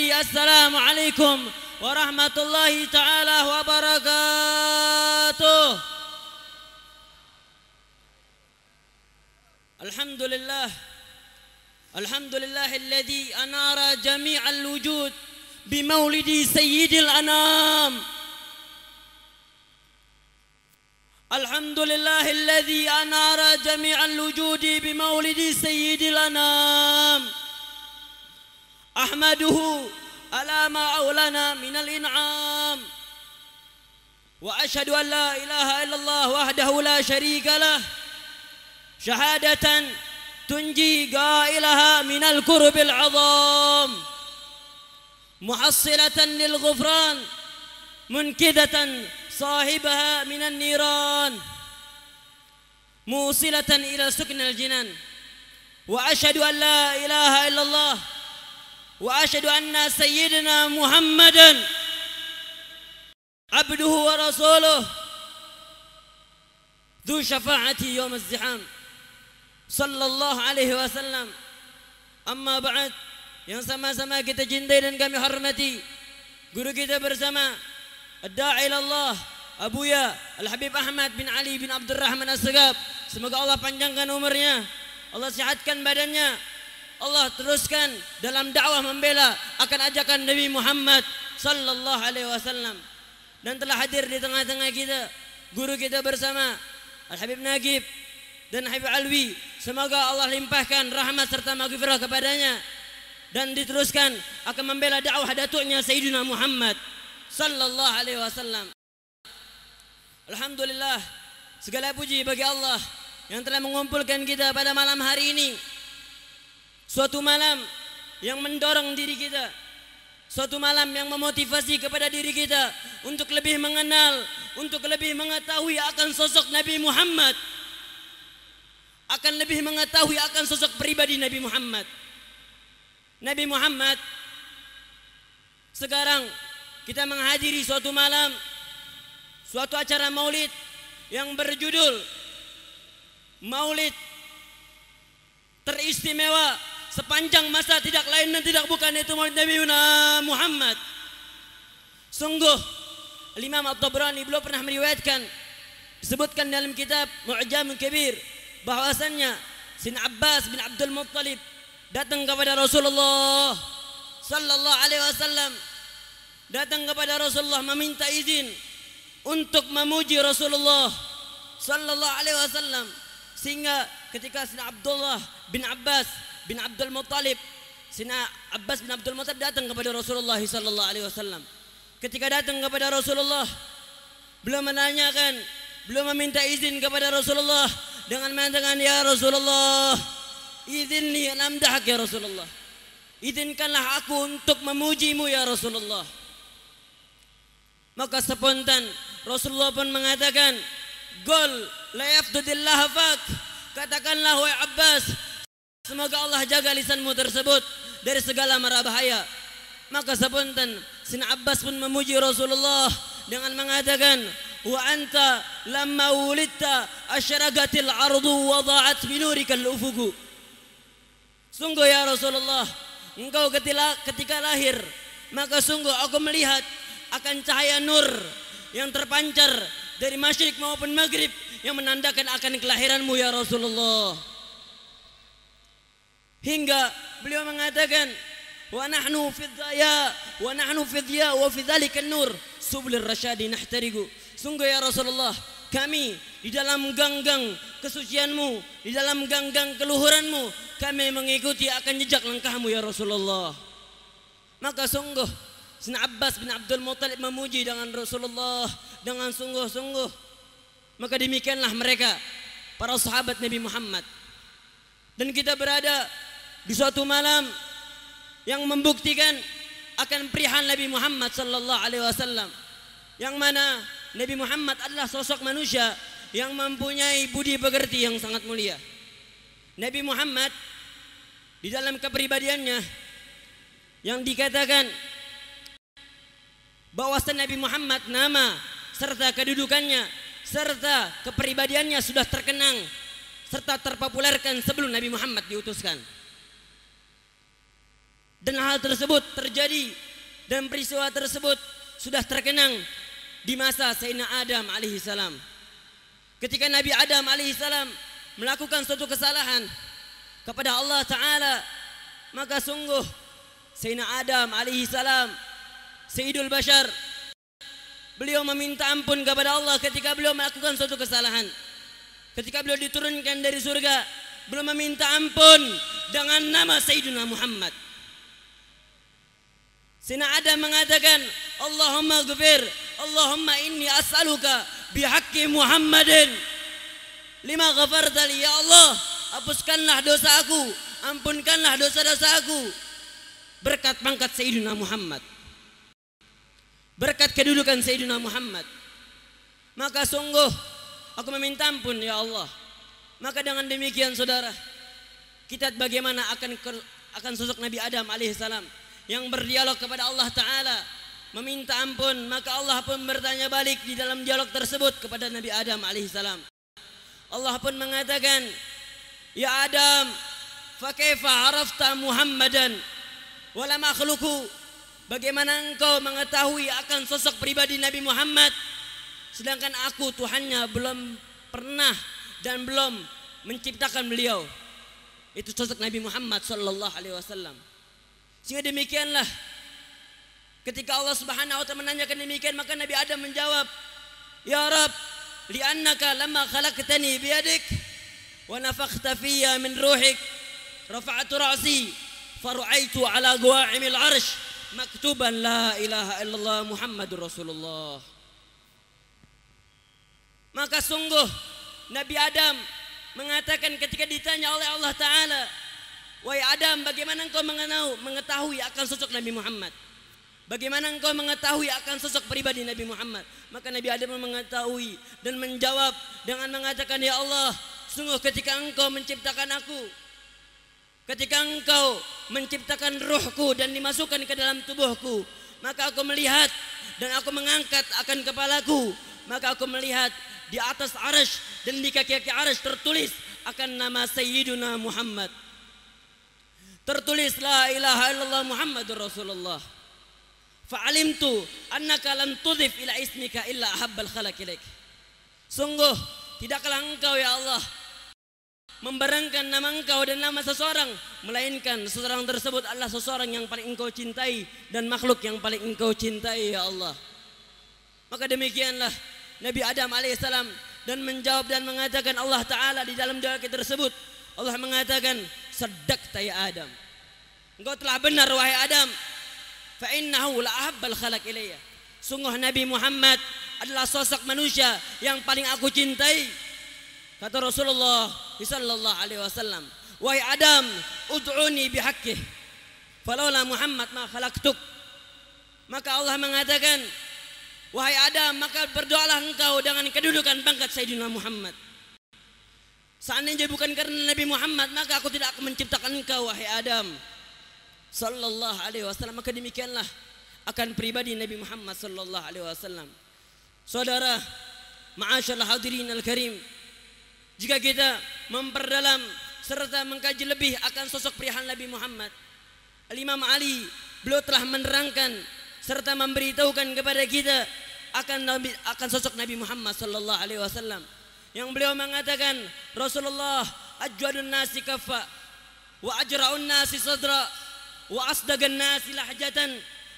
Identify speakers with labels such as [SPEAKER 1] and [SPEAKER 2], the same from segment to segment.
[SPEAKER 1] السلام عليكم ورحمة الله تعالى وبركاته الحمد لله الحمد لله الذي أنار جميع الوجود بمولد سيد الأنام الحمد لله الذي أنار جميع الوجود بمولد سيد الأنام أحمده على ما أولانا من الإنعام وأشهد أن لا إله إلا الله وحده لا شريك له شهادة تنجي قائلها من الكرب العظام محصلة للغفران منكدة صاحبها من النيران موصلة إلى سكن الجنان وأشهد أن لا إله إلا الله واشهد ان سيدنا محمدا عبده ورسوله ذو شفاعه يوم الزحام صلى الله عليه wasallam amma ba'd yang sama-sama kita cintai dan kami hormati guru kita bersama ad-da'i Allah Abuya Al-Habib Ahmad bin Ali bin Abdurrahman As-Sagab semoga Allah panjangkan umurnya Allah sihatkan badannya Allah teruskan dalam dakwah membela akan ajakan Nabi Muhammad sallallahu alaihi wasallam dan telah hadir di tengah-tengah kita guru kita bersama Al Habib Nagib dan Habib Alwi semoga Allah limpahkan rahmat serta maghfirah kepadanya dan diteruskan akan membela dakwah datuknya Sayyidina Muhammad sallallahu alaihi wasallam Alhamdulillah segala puji bagi Allah yang telah mengumpulkan kita pada malam hari ini Suatu malam yang mendorong diri kita Suatu malam yang memotivasi kepada diri kita Untuk lebih mengenal Untuk lebih mengetahui akan sosok Nabi Muhammad Akan lebih mengetahui akan sosok pribadi Nabi Muhammad Nabi Muhammad Sekarang kita menghadiri suatu malam Suatu acara maulid Yang berjudul Maulid Teristimewa sepanjang masa tidak lain dan tidak bukan itu Nabi Muhammad. Sungguh Imam At-Tabrani belum pernah meriwayatkan disebutkan dalam kitab Mu'jamul Kabir bahwasannya Sin Abbas bin Abdul Muttalib datang kepada Rasulullah sallallahu alaihi wasallam datang kepada Rasulullah meminta izin untuk memuji Rasulullah sallallahu alaihi wasallam sehingga ketika Sin Abdullah bin Abbas bin Abdul Muttalib Sina Abbas bin Abdul Muttalib datang kepada Rasulullah sallallahu alaihi wasallam ketika datang kepada Rasulullah belum menanyakan belum meminta izin kepada Rasulullah dengan mengatakan ya Rasulullah izinli an ya Rasulullah izinkanlah aku untuk memujimu ya Rasulullah maka spontan Rasulullah pun mengatakan gol la yafdudillah fak katakanlah wahai Abbas Semoga Allah jaga lisanmu tersebut dari segala mara bahaya. Maka sepunten Sin Abbas pun memuji Rasulullah dengan mengatakan wa anta lamma wulidta asyragatil ardu wa binurikal ufuku. Sungguh ya Rasulullah, engkau ketika lahir maka sungguh aku melihat akan cahaya nur yang terpancar dari masyrik maupun maghrib yang menandakan akan kelahiranmu ya Rasulullah hingga beliau mengatakan wa nahnu fi dhaya wa nahnu fi dhya wa fi dhalika nur subul rasyadi nahtarigu sungguh ya Rasulullah kami di dalam ganggang kesucianmu di dalam ganggang keluhuranmu kami mengikuti akan jejak langkahmu ya Rasulullah maka sungguh Sina Abbas bin Abdul Muttalib memuji dengan Rasulullah dengan sungguh-sungguh maka demikianlah mereka para sahabat Nabi Muhammad dan kita berada di suatu malam yang membuktikan akan perihal Nabi Muhammad sallallahu alaihi wasallam. Yang mana Nabi Muhammad adalah sosok manusia yang mempunyai budi pekerti yang sangat mulia. Nabi Muhammad di dalam kepribadiannya yang dikatakan bahwa Nabi Muhammad nama serta kedudukannya serta kepribadiannya sudah terkenang serta terpopulerkan sebelum Nabi Muhammad diutuskan. Dan hal tersebut terjadi dan peristiwa tersebut sudah terkenang di masa Sayyidina Adam alaihi salam. Ketika Nabi Adam alaihi salam melakukan suatu kesalahan kepada Allah taala, maka sungguh Sayyidina Adam alaihi salam Sayyidul Bashar beliau meminta ampun kepada Allah ketika beliau melakukan suatu kesalahan. Ketika beliau diturunkan dari surga, beliau meminta ampun dengan nama Sayyidina Muhammad. Sina ada mengatakan, Allahumma gfir, Allahumma inni as'aluka bihaqqi Muhammadin. Lima ghafarta li ya Allah, hapuskanlah dosa aku, ampunkanlah dosa-dosa aku. Berkat pangkat Sayyidina Muhammad. Berkat kedudukan Sayyidina Muhammad. Maka sungguh Aku meminta ampun ya Allah. Maka dengan demikian saudara, kita bagaimana akan akan sosok Nabi Adam alaihissalam yang berdialog kepada Allah Taala meminta ampun maka Allah pun bertanya balik di dalam dialog tersebut kepada Nabi Adam alaihissalam Allah pun mengatakan ya Adam fakaifa arafta Muhammadan wala makhluku bagaimana engkau mengetahui akan sosok pribadi Nabi Muhammad Sedangkan aku Tuhannya belum pernah dan belum menciptakan beliau. Itu sosok Nabi Muhammad sallallahu alaihi wasallam. Sehingga demikianlah ketika Allah Subhanahu wa taala menanyakan demikian maka Nabi Adam menjawab, "Ya Rab, li'annaka lamma khalaqtani biyadik wa nafakhta fiyya min ruhik rafa'tu ra'si faru'aitu ala gawa'imil arsh maktuban la ilaha illallah Muhammadur Rasulullah." Maka sungguh Nabi Adam mengatakan ketika ditanya oleh Allah Ta'ala Wahai Adam bagaimana engkau mengenau, mengetahui akan sosok Nabi Muhammad Bagaimana engkau mengetahui akan sosok pribadi Nabi Muhammad Maka Nabi Adam mengetahui dan menjawab dengan mengatakan Ya Allah Sungguh ketika engkau menciptakan aku Ketika engkau menciptakan ruhku dan dimasukkan ke dalam tubuhku Maka aku melihat dan aku mengangkat akan kepalaku Maka aku melihat di atas arash dan di kaki-kaki arash tertulis akan nama Sayyiduna Muhammad. Tertulis la ilaha illallah Muhammadur Rasulullah. Fa'alimtu annaka lam tudhif ila ismika illa ahabbal khalaq ilaik. Sungguh tidaklah engkau ya Allah memberangkan nama engkau dan nama seseorang melainkan seseorang tersebut adalah seseorang yang paling engkau cintai dan makhluk yang paling engkau cintai ya Allah maka demikianlah Nabi Adam alaihissalam dan menjawab dan mengatakan Allah Ta'ala di dalam doa kita tersebut Allah mengatakan sedak ya Adam engkau telah benar wahai Adam fa innahu la'abbal khalaq ilayya sungguh Nabi Muhammad adalah sosok manusia yang paling aku cintai kata Rasulullah sallallahu alaihi wasallam wahai Adam ud'uni bihaqqih falaula Muhammad ma khalaqtuk maka Allah mengatakan Wahai Adam, maka berdoalah engkau dengan kedudukan pangkat Sayyidina Muhammad. Seandainya bukan karena Nabi Muhammad, maka aku tidak akan menciptakan engkau, wahai Adam. Sallallahu alaihi wasallam. Maka demikianlah akan pribadi Nabi Muhammad sallallahu alaihi wasallam. Saudara, ma'asyal hadirin al-karim. Jika kita memperdalam serta mengkaji lebih akan sosok perihal Nabi Muhammad, Al Imam Ali beliau telah menerangkan serta memberitahukan kepada kita akan Nabi akan sosok Nabi Muhammad sallallahu alaihi wasallam yang beliau mengatakan Rasulullah ajwadun nasi kafa wa ajra'un nasi sadra wa asdagan nasi lahjatan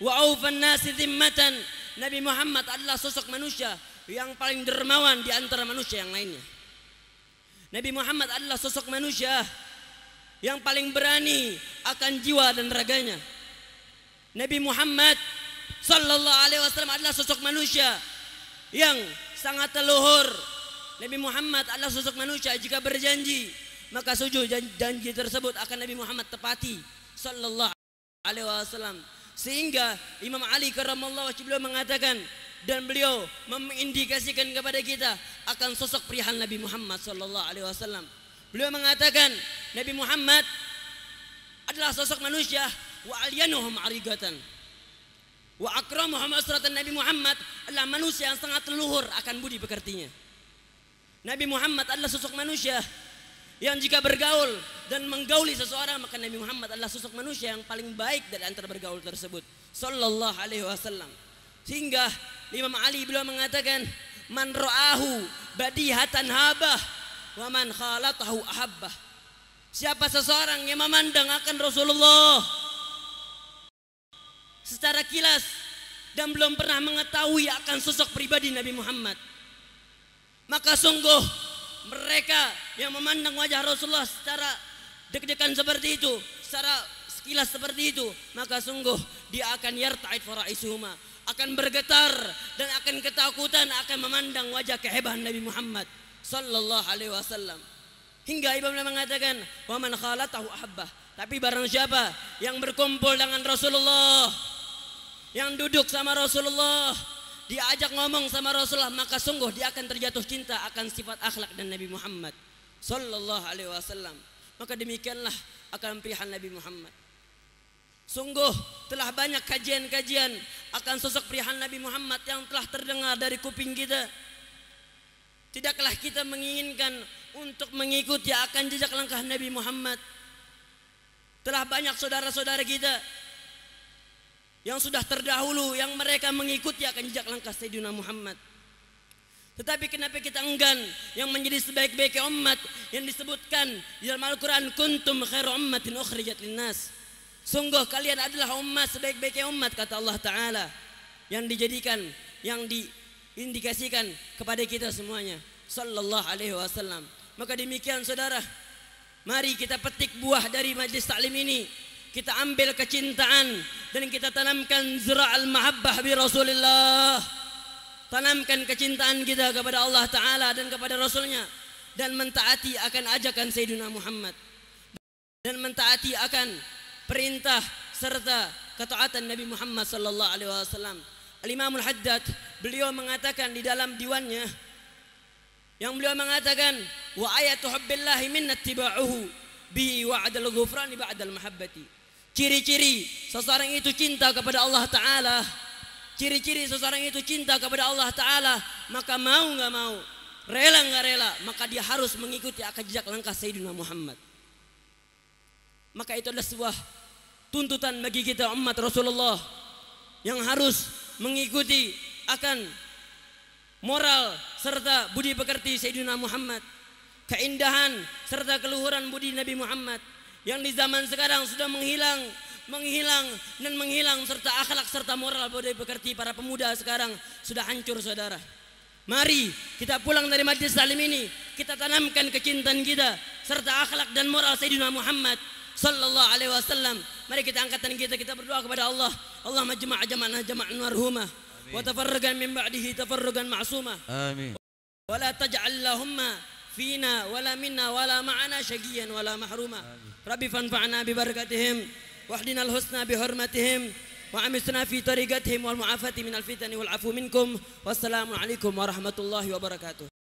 [SPEAKER 1] wa aufan nasi zimmatan Nabi Muhammad adalah sosok manusia yang paling dermawan di antara manusia yang lainnya Nabi Muhammad adalah sosok manusia yang paling berani akan jiwa dan raganya Nabi Muhammad Sallallahu Alaihi Wasallam adalah sosok manusia yang sangat teluhur. Nabi Muhammad adalah sosok manusia jika berjanji maka sujud janji tersebut akan Nabi Muhammad tepati. Sallallahu Alaihi Wasallam. Sehingga Imam Ali karamallahu wajh beliau mengatakan dan beliau mengindikasikan kepada kita akan sosok perihal Nabi Muhammad sallallahu alaihi wasallam. Beliau mengatakan Nabi Muhammad adalah sosok manusia wa alyanuhum arigatan. Wa akramuhum usratan Nabi Muhammad adalah manusia yang sangat luhur akan budi pekertinya. Nabi Muhammad adalah sosok manusia yang jika bergaul dan menggauli seseorang maka Nabi Muhammad adalah sosok manusia yang paling baik dari antara bergaul tersebut sallallahu alaihi wasallam sehingga Imam Ali beliau mengatakan man ra'ahu badihatan habah wa man khalatahu ahabbah siapa seseorang yang memandang akan Rasulullah secara kilas dan belum pernah mengetahui akan sosok pribadi Nabi Muhammad. Maka sungguh mereka yang memandang wajah Rasulullah secara deg-degan seperti itu, secara sekilas seperti itu, maka sungguh dia akan yarta'id faraisuhuma, akan bergetar dan akan ketakutan akan memandang wajah kehebatan Nabi Muhammad sallallahu alaihi wasallam. Hingga Ibnu mengatakan, "Wa man khalatahu ahabbah." Tapi barang siapa yang berkumpul dengan Rasulullah yang duduk sama Rasulullah diajak ngomong sama Rasulullah maka sungguh dia akan terjatuh cinta akan sifat akhlak dan Nabi Muhammad sallallahu alaihi wasallam maka demikianlah akan pilihan Nabi Muhammad Sungguh telah banyak kajian-kajian akan sosok pilihan Nabi Muhammad yang telah terdengar dari kuping kita. Tidaklah kita menginginkan untuk mengikuti akan jejak langkah Nabi Muhammad. Telah banyak saudara-saudara kita yang sudah terdahulu yang mereka mengikuti akan jejak langkah Sayyidina Muhammad tetapi kenapa kita enggan yang menjadi sebaik-baiknya umat yang disebutkan di dalam Al-Qur'an kuntum khairu ummatin ukhrijat linnas. Sungguh kalian adalah umat sebaik-baiknya umat kata Allah taala yang dijadikan yang diindikasikan kepada kita semuanya sallallahu alaihi wasallam. Maka demikian saudara, mari kita petik buah dari majlis taklim ini. Kita ambil kecintaan dan kita tanamkan zira al-mahabbah bi Rasulillah tanamkan kecintaan kita kepada Allah Ta'ala dan kepada Rasulnya dan mentaati akan ajakan Sayyidina Muhammad dan mentaati akan perintah serta ketaatan Nabi Muhammad sallallahu alaihi wasallam. Al-Imam Al-Haddad beliau mengatakan di dalam diwannya yang beliau mengatakan wa ayatu hubbillahi minna tiba'uhu bi wa'dal ghufrani ba'dal mahabbati. Ciri-ciri seseorang itu cinta kepada Allah Ta'ala Ciri-ciri seseorang itu cinta kepada Allah Ta'ala Maka mau nggak mau Rela nggak rela Maka dia harus mengikuti akad jejak langkah Sayyidina Muhammad Maka itu adalah sebuah tuntutan bagi kita umat Rasulullah Yang harus mengikuti akan moral serta budi pekerti Sayyidina Muhammad keindahan serta keluhuran budi Nabi Muhammad yang di zaman sekarang sudah menghilang menghilang dan menghilang serta akhlak serta moral budaya pekerti para pemuda sekarang sudah hancur saudara mari kita pulang dari majlis salim ini kita tanamkan kecintaan kita serta akhlak dan moral Sayyidina Muhammad sallallahu alaihi wasallam mari kita angkatan kita kita berdoa kepada Allah Allah majma' jama'na jama'an marhumah wa tafarragan min ba'dihi tafarrugan ma'sumah amin ولا تجعل اللهم فينا ولا منا ولا معنا شقيا ولا ربي فانفعنا ببركتهم واهدنا الحسنى بحرمتهم وعمسنا في طريقتهم والمعافاة من الفتن والعفو منكم والسلام عليكم ورحمة الله وبركاته